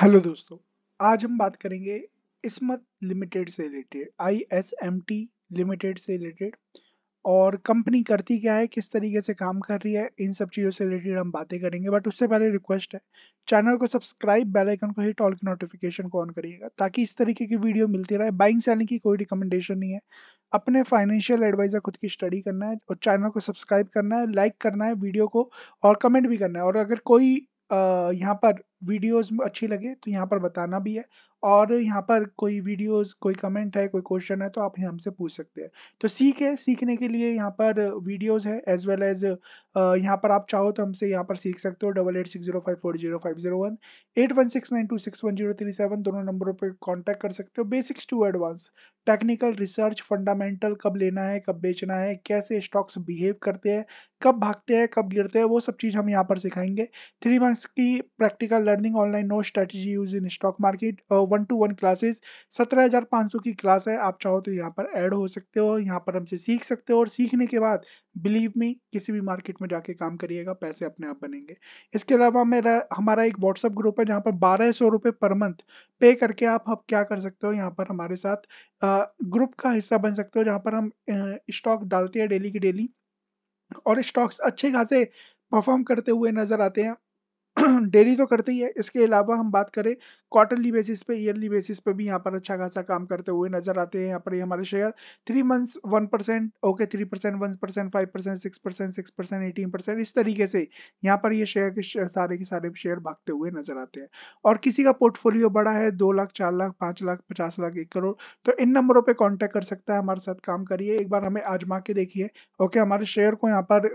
hello दोस्तों आज हम बात करेंगे इसमत लिमिटेड से related I S M T limited से रिलेटेड और कंपनी करती क्या है किस तरीके से काम कर रही है इन सब चीज़ों से रिलेटेड हम बातें करेंगे बट उससे पहले रिक्वेस्ट है चैनल को सब्सक्राइब बेल आइकन को हिट ऑल की नोटिफिकेशन को ऑन करिएगा ताकि इस तरीके की वीडियो मिलती रहे बाइंग सेलिंग की कोई रिकमेंडेशन नहीं है अपने फाइनेंशियल एडवाइजर खुद की स्टडी करना है और चैनल को सब्सक्राइब करना है लाइक करना है वीडियो को और कमेंट भी करना है और अगर कोई यहाँ पर वीडियोस अच्छी लगे तो यहाँ पर बताना भी है और यहाँ पर कोई वीडियोस कोई कमेंट है कोई क्वेश्चन है तो आप हमसे पूछ सकते हैं तो सीख है सीखने के लिए यहाँ पर वीडियोस है एज वेल एज यहाँ पर आप चाहो तो हमसे यहाँ पर सीख सकते हो double eight six zero five four zero five zero one eight one six nine two six one zero three seven दोनों नंबरों पर कॉन्टैक्ट कर सकते हो basics to advance technical research fundamental कब लेना है कब बेचना है कैसे स्टॉक्स बिहेव करते हैं कब भागते हैं कब गिरते हैं वो सब चीज़ हम यहाँ पर सिखाएंगे थ्री मंथ्स की practical learning online no strategy use in stock market one to one classes सत्रह हजार पाँच सौ की क्लास है आप चाहो तो यहाँ पर ऐड हो सकते हो यहाँ पर हमसे सीख सकते हो और सीखने के बाद बिलीव मी किसी भी मार्केट में जाके काम करिएगा पैसे अपने आप बनेंगे इसके अलावा मेरा हमारा एक व्हाट्सअप ग्रुप है जहाँ पर बारह सौ रुपये पर मंथ पे करके आप आप क्या कर सकते हो यहाँ पर हमारे साथ ग्रुप का हिस्सा बन सकते हो जहाँ पर हम स्टॉक डालते हैं डेली की डेली और स्टॉक्स अच्छे खासे परफॉर्म करते हुए नजर आते हैं डेली तो करते ही है इसके अलावा हम बात करें क्वार्टरली बेसिस पे ईयरली बेसिस पे भी यहाँ पर अच्छा खासा काम करते हुए नजर आते हैं यहाँ पर ये हमारे share three months one percent okay three percent one percent five percent six percent six percent eighteen percent इस तरीके से यहाँ पर ये शेयर के सारे के सारे शेयर भागते हुए नजर आते हैं और किसी का पोर्टफोलियो बड़ा है दो लाख चार लाख पाँच लाख पचास लाख एक करोड़ तो इन नंबरों पर कॉन्टैक्ट कर सकता है हमारे साथ काम करिए एक बार हमें आजमा के देखिए ओके हमारे शेयर को यहाँ पर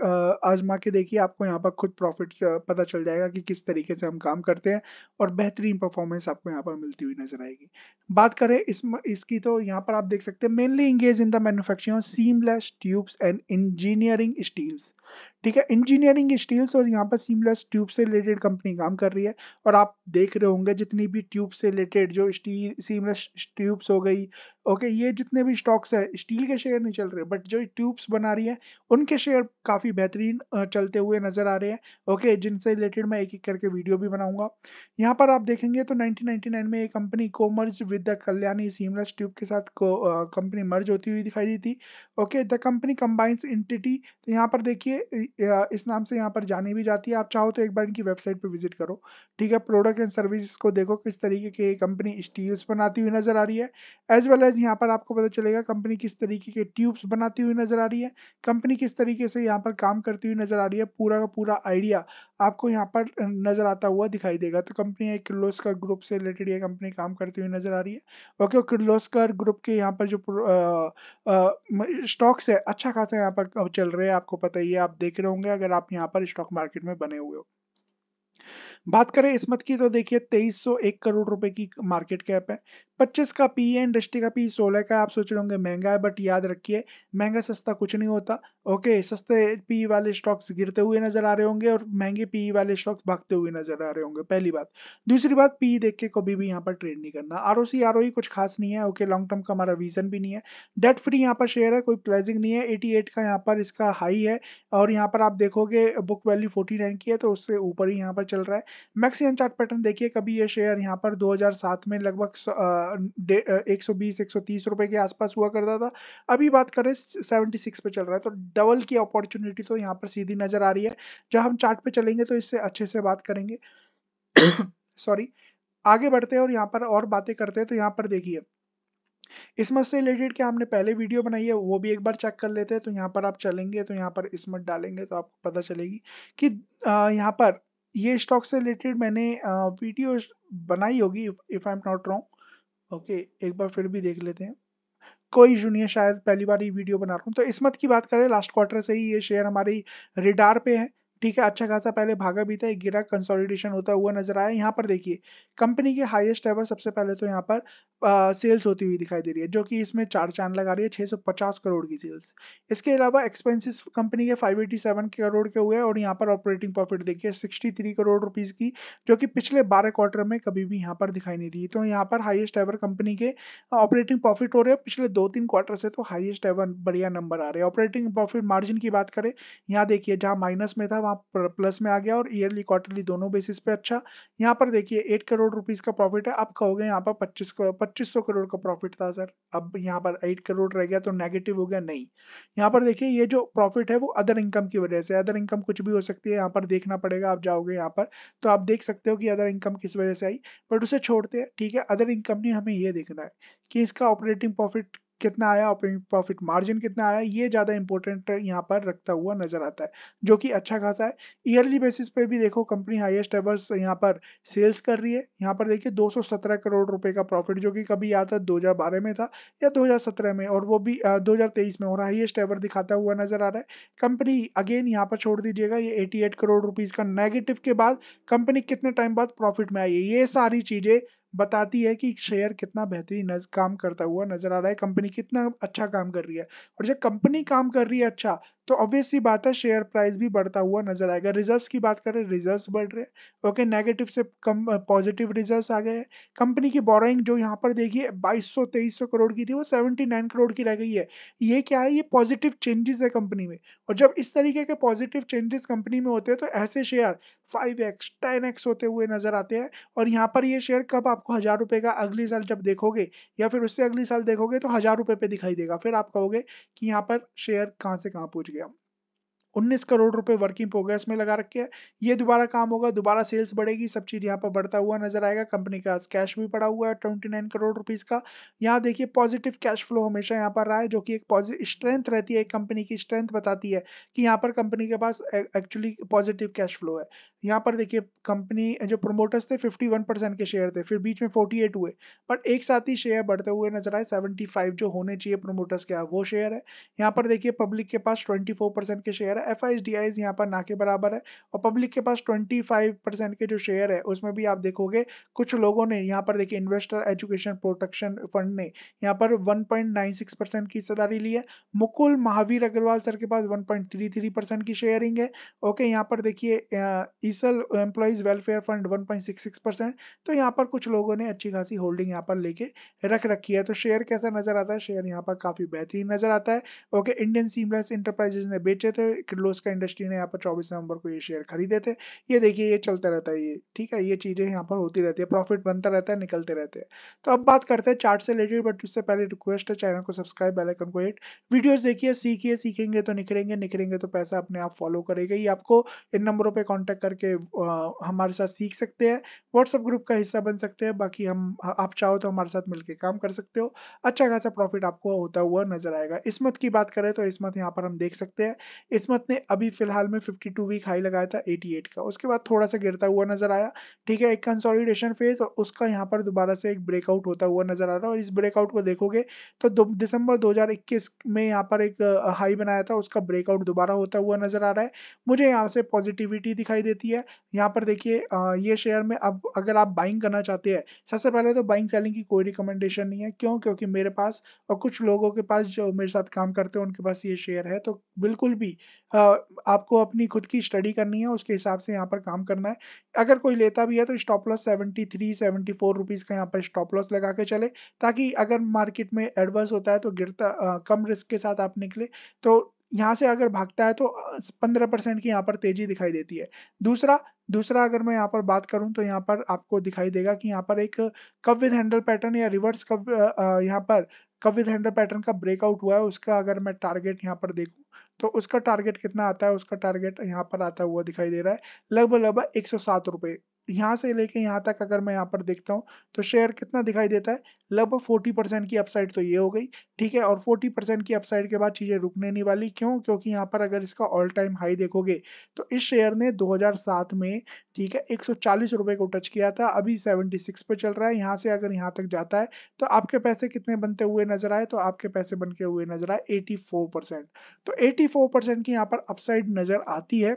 आजमा के देखिए आपको यहाँ पर खुद प्रॉफिट पता चल जाएगा कि किस किस तरीके से हम काम करते हैं और बेहतरीन परफॉर्मेंस आपको यहाँ पर मिलती हुई नजर आएगी बात करें इस इसकी तो यहाँ पर आप देख सकते हैं mainly engage in the manufacturing seamless tubes and engineering steels ठीक है इंजीनियरिंग स्टील्स और यहाँ पर सीमलेस ट्यूब से रिलेटेड कंपनी काम कर रही है और आप देख रहे होंगे जितनी भी ट्यूब से रिलेटेड जो स्टील सीमलेस ट्यूब्स हो गई ओके ये जितने भी स्टॉक्स है स्टील के शेयर नहीं चल रहे बट जो ट्यूब्स बना रही है उनके शेयर काफ़ी बेहतरीन चलते हुए नज़र आ रहे हैं ओके जिनसे रिलेटेड मैं एक एक करके वीडियो भी बनाऊंगा यहाँ पर आप देखेंगे तो 1999 में ये कंपनी को merge with the Kalyani seamless tube के साथ कंपनी मर्ज होती हुई दिखाई दी थी okay the company combines entity तो यहाँ पर देखिए इस नाम से यहाँ पर जानी भी जाती है आप चाहो तो एक बार इनकी वेबसाइट पर विजिट करो ठीक है प्रोडक्ट एंड सर्विस को देखो किस तरीके की कंपनी स्टील्स बनाती हुई नज़र आ रही है एज वेल एज गाइज यहाँ पर आपको पता चलेगा कंपनी किस तरीके के ट्यूब्स बनाती हुई नजर आ रही है कंपनी किस तरीके से यहाँ पर काम करती हुई नजर आ रही है पूरा का पूरा आइडिया आपको यहाँ पर नजर आता हुआ दिखाई देगा तो कंपनी एक किर्लोस्कर ग्रुप से रिलेटेड यह कंपनी काम करती हुई नजर आ रही है ओके किर्लोस्कर ग्रुप के यहाँ पर जो स्टॉक्स है अच्छा खासा यहाँ पर चल रहे हैं आपको पता ही है आप देख रहे होंगे अगर आप यहाँ पर स्टॉक मार्केट में बने हुए हो बात करें इसमत की तो देखिए 2301 करोड़ रुपए की मार्केट कैप है 25 का पी है इंडस्ट्री का पी 16 का आप सोच रहे होंगे महंगा है बट याद रखिए महंगा सस्ता कुछ नहीं होता ओके सस्ते पी e वाले स्टॉक्स गिरते हुए नजर आ रहे होंगे और महंगे पी e वाले स्टॉक्स भागते हुए नजर आ रहे होंगे पहली बात दूसरी बात पी e देख के कभी भी यहाँ पर ट्रेड नहीं करना आर ओ सी कुछ खास नहीं है ओके लॉन्ग टर्म का हमारा विजन भी नहीं है डेट फ्री यहाँ पर शेयर है कोई प्राइजिंग नहीं है एटी का यहाँ पर इसका हाई है और यहाँ पर आप देखोगे बुक वैल्यू फोर्टी की है तो उससे ऊपर ही यहाँ पर चल रहा है मैक्सिमम चार्ट पैटर्न देखिए कभी ये शेयर यहाँ पर 2007 में लगभग 120-130 रुपए के आसपास हुआ करता था अभी बात करें 76 पे चल रहा है तो डबल की अपॉर्चुनिटी तो यहाँ पर सीधी नजर आ रही है जब हम चार्ट पे चलेंगे तो इससे अच्छे से बात करेंगे सॉरी आगे बढ़ते हैं और यहाँ पर और बातें करते हैं तो यहाँ पर देखिए इसमत से रिलेटेड क्या हमने पहले वीडियो बनाई है वो भी एक बार चेक कर लेते हैं तो यहाँ पर आप चलेंगे तो यहाँ पर इसमत डालेंगे तो आपको पता चलेगी कि यहाँ पर ये स्टॉक से रिलेटेड मैंने वीडियो बनाई होगी if I am not wrong okay एक बार फिर भी देख लेते हैं कोई जूनियर शायद पहली बार ये वीडियो बना रहा हूँ तो इस मत की बात करें लास्ट क्वार्टर से ही ये शेयर हमारी रिडार पे है ठीक है अच्छा खासा पहले भागा भी था एक गिरा कंसोलिडेशन होता हुआ नजर आया यहाँ पर देखिए कंपनी के हाईएस्ट एवर सबसे पहले तो यहाँ पर आ, सेल्स होती हुई दिखाई दे रही है जो कि इसमें चार चांद लगा रही है 650 करोड़ की सेल्स इसके अलावा एक्सपेंसेस कंपनी के 587 करोड़ के हुए और यहाँ पर ऑपरेटिंग प्रॉफिट देखिए सिक्सटी करोड़ रुपीज की जो की पिछले बारह क्वार्टर में कभी भी यहाँ पर दिखाई नहीं दी तो यहाँ पर हाइएस्ट एवर कंपनी के ऑपरेटिंग प्रॉफिट हो रहे हैं पिछले दो तीन क्वार्टर से तो हाइएस्ट एवर बढ़िया नंबर आ रहे हैं ऑपरेटिंग प्रॉफिट मार्जिन की बात करें यहाँ देखिए जहाँ माइनस में था प्लस में आ गया और ईयरली क्वार्टरली दोनों बेसिस पे अच्छा यहाँ पर देखिए एट करोड़ रुपीज का प्रॉफिट है आप कहोगे यहाँ पर पच्चीस पच्चीस सौ करोड़ का प्रॉफिट था सर अब यहाँ पर एट करोड़ रह गया तो नेगेटिव हो गया नहीं यहाँ पर देखिए ये जो प्रॉफिट है वो अदर इनकम की वजह से अदर इनकम कुछ भी हो सकती है यहाँ पर देखना पड़ेगा आप जाओगे यहाँ पर तो आप देख सकते हो कि अदर इनकम किस वजह से आई बट उसे छोड़ते हैं ठीक है अदर इनकम नहीं हमें ये देखना है कि इसका ऑपरेटिंग प्रॉफिट कितना आया ऑपरेटिंग प्रॉफिट मार्जिन कितना आया ये ज़्यादा इंपॉर्टेंट यहाँ पर रखता हुआ नजर आता है जो कि अच्छा खासा है ईयरली बेसिस पे भी देखो कंपनी हाईएस्ट एवर्स यहाँ पर सेल्स कर रही है यहाँ पर देखिए 217 करोड़ रुपए का प्रॉफिट जो कि कभी आता दो हज़ार में था या दो में और वो भी दो में और हाइएस्ट एवर दिखाता हुआ नजर आ रहा है कंपनी अगेन यहाँ पर छोड़ दीजिएगा ये एटी करोड़ रुपीज़ का नेगेटिव के बाद कंपनी कितने टाइम बाद प्रॉफिट में आई है ये सारी चीज़ें बताती है कि शेयर कितना बेहतरीन काम करता हुआ नजर आ रहा है कंपनी कितना अच्छा काम कर रही है और जब कंपनी काम कर रही है अच्छा तो ऑब्वियसली बात है शेयर प्राइस भी बढ़ता हुआ नजर आएगा रिजर्व्स की बात करें रिजर्व्स बढ़ रहे हैं ओके नेगेटिव से कम पॉजिटिव रिजर्व्स आ गए हैं कंपनी की बोराइंग जो यहाँ पर देखिए 2200 2300 करोड़ की थी वो 79 करोड़ की रह गई है ये क्या है ये पॉजिटिव चेंजेस है कंपनी में और जब इस तरीके के पॉजिटिव चेंजेस कंपनी में होते हैं तो ऐसे share five X ten X होते हुए नजर आते हैं और यहाँ पर ये शेयर कब आपको हज़ार रुपये का अगले साल जब देखोगे या फिर उससे अगले साल देखोगे तो हज़ार रुपये पे दिखाई देगा फिर आप कहोगे कि यहाँ पर शेयर कहाँ से कहाँ पहुंच गया उन्नीस करोड़ रुपए वर्किंग प्रोग्रेस में लगा रखे हैं ये दोबारा काम होगा दोबारा सेल्स बढ़ेगी सब चीज यहाँ पर बढ़ता हुआ नजर आएगा कंपनी का कैश भी पड़ा हुआ है ट्वेंटी नाइन करोड़ रुपीज का यहाँ देखिए पॉजिटिव कैश फ्लो हमेशा यहाँ पर रहा है जो कि एक स्ट्रेंथ रहती है कंपनी की स्ट्रेंथ बताती है कि यहाँ पर कंपनी के पास एक्चुअली पॉजिटिव कैश फ्लो है यहाँ पर देखिए कंपनी जो प्रोमोटर्स थे वन परसेंट के शेयर थे फिर बीच में एट हुए बट एक साथ ही शेयर बढ़ते हुए नजर आए फाइव जो होने चाहिए प्रोमोटर्स के वो शेयर है यहाँ पर देखिए पब्लिक के पास फोर परसेंट के शेयर है एफ आई एस यहाँ पर ना के बराबर है और पब्लिक के पास 25 परसेंट के जो शेयर है उसमें भी आप देखोगे कुछ लोगों ने यहाँ पर देखिए इन्वेस्टर एजुकेशन प्रोटेक्शन फंड ने यहाँ पर 1.96 परसेंट की हिस्सेदारी ली है मुकुल महावीर अग्रवाल सर के पास 1.33 परसेंट की शेयरिंग है ओके यहाँ पर देखिए ईसल एम्प्लॉयज वेलफेयर फंड 1.66 परसेंट तो यहाँ पर कुछ लोगों ने अच्छी खासी होल्डिंग यहाँ पर लेके रख रखी है तो शेयर कैसा नजर आता है शेयर यहाँ पर काफी बेहतरीन नजर आता है ओके इंडियन सीमलेस इंटरप्राइजेस ने बेचे थे किर्लोस का इंडस्ट्री ने यहाँ पर चौबीस नवंबर को ये शेयर खरीदे थे ये देखिए ये चलता रहता है ये ठीक है ये चीज़ें यहाँ पर होती रहती है प्रॉफिट बनता रहता है निकलते रहते हैं तो अब बात करते हैं चार्ट से रिलेटेड बट उससे पहले रिक्वेस्ट है चैनल को सब्सक्राइब बेलाइकन को हिट वीडियोज देखिए सीखिए सीखेंगे तो निखरेंगे निखरेंगे तो पैसा अपने आप फॉलो करेगा ही आपको इन नंबरों पर कॉन्टेक्ट करके हमारे साथ सीख सकते हैं व्हाट्सअप ग्रुप का हिस्सा बन सकते हैं बाकी हम आप चाहो तो हमारे साथ मिलकर काम कर सकते हो अच्छा खासा प्रॉफिट आपको होता हुआ नजर आएगा इसमत की बात करें तो इसमत यहाँ पर हम देख सकते हैं इसमत ने अभी फिलहाल में 52 वीक हाई लगाया था 88 का उसके बाद थोड़ा सा गिरता हुआ नजर आया ठीक है एक कंसोलिडेशन फेज और उसका यहाँ पर दोबारा से एक ब्रेकआउट होता हुआ नजर आ रहा है और इस ब्रेकआउट को देखोगे तो दिसंबर 2021 में यहाँ पर एक हाई बनाया था उसका ब्रेकआउट दोबारा होता हुआ नजर आ रहा है मुझे यहाँ से पॉजिटिविटी दिखाई देती है यहाँ पर देखिए ये शेयर में अब अगर आप बाइंग करना चाहते हैं सबसे पहले तो बाइंग सेलिंग की कोई रिकमेंडेशन नहीं है क्यों क्योंकि मेरे पास और कुछ लोगों के पास जो मेरे साथ काम करते हैं उनके पास ये शेयर है तो बिल्कुल भी आपको अपनी खुद की स्टडी करनी है उसके हिसाब से यहाँ पर काम करना है अगर कोई लेता भी है तो stop loss seventy three seventy four rupees का यहाँ पर स्टॉप लॉस लगा के चले ताकि अगर मार्केट में एडवर्स होता है तो गिरता आ, कम रिस्क के साथ आप निकले तो यहाँ से अगर भागता है तो पंद्रह परसेंट की यहाँ पर तेजी दिखाई देती है दूसरा दूसरा अगर मैं यहाँ पर बात करूँ तो यहाँ पर आपको दिखाई देगा कि यहाँ पर एक कब विद हैंडल पैटर्न या रिवर्स कब यहाँ पर कविथ हैंडल पैटर्न का ब्रेकआउट हुआ है उसका अगर मैं टारगेट यहाँ पर देखूँ तो उसका टारगेट कितना आता है उसका टारगेट यहाँ पर आता हुआ दिखाई दे रहा है लगभग लगभग एक सौ सात रुपये यहाँ से लेके यहाँ तक अगर मैं यहाँ पर देखता हूँ तो शेयर कितना दिखाई देता है लगभग फोर्टी परसेंट की अपसाइड तो ये हो गई ठीक है और फोर्टी परसेंट की अपसाइड के बाद चीज़ें रुकने नहीं वाली क्यों क्योंकि यहाँ पर अगर इसका ऑल टाइम हाई देखोगे तो इस शेयर ने 2007 में ठीक है एक रुपए को टच किया था अभी सेवेंटी पे चल रहा है यहाँ से अगर यहाँ तक जाता है तो आपके पैसे कितने बनते हुए नजर आए तो आपके पैसे बनके हुए नजर आए एटी परसेंट तो एटी परसेंट की यहाँ पर अपसाइड नजर आती है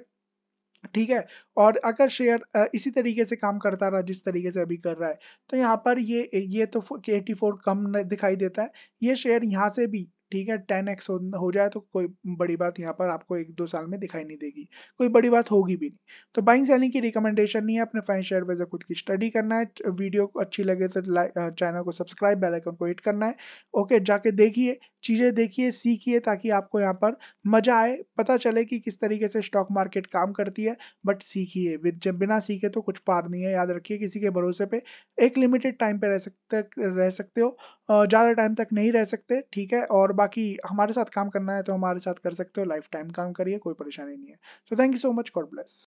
ठीक है और अगर शेयर इसी तरीके से काम करता रहा जिस तरीके से अभी कर रहा है तो यहाँ पर ये ये तो 84 कम दिखाई देता है ये शेयर यहाँ से भी ठीक है टेन एक्स हो, हो जाए तो कोई बड़ी बात यहाँ पर आपको एक दो साल में दिखाई नहीं देगी कोई बड़ी बात होगी भी नहीं तो बाइंग सेलिंग की रिकमेंडेशन नहीं है अपने फ्रेंड शेयर वेजर खुद की स्टडी करना है वीडियो को अच्छी लगे तो चैनल को सब्सक्राइब बेलाइकन को हिट करना है ओके जाके देखिए चीज़ें देखिए सीखिए ताकि आपको यहाँ पर मजा आए पता चले कि किस तरीके से स्टॉक मार्केट काम करती है बट सीखिए विद जब बिना सीखे तो कुछ पार नहीं है याद रखिए किसी के भरोसे पे एक लिमिटेड टाइम पे रह सकते रह सकते हो ज़्यादा टाइम तक नहीं रह सकते ठीक है और बाकी हमारे साथ काम करना है तो हमारे साथ कर सकते हो लाइफ टाइम काम करिए कोई परेशानी नहीं है so thank you so much God bless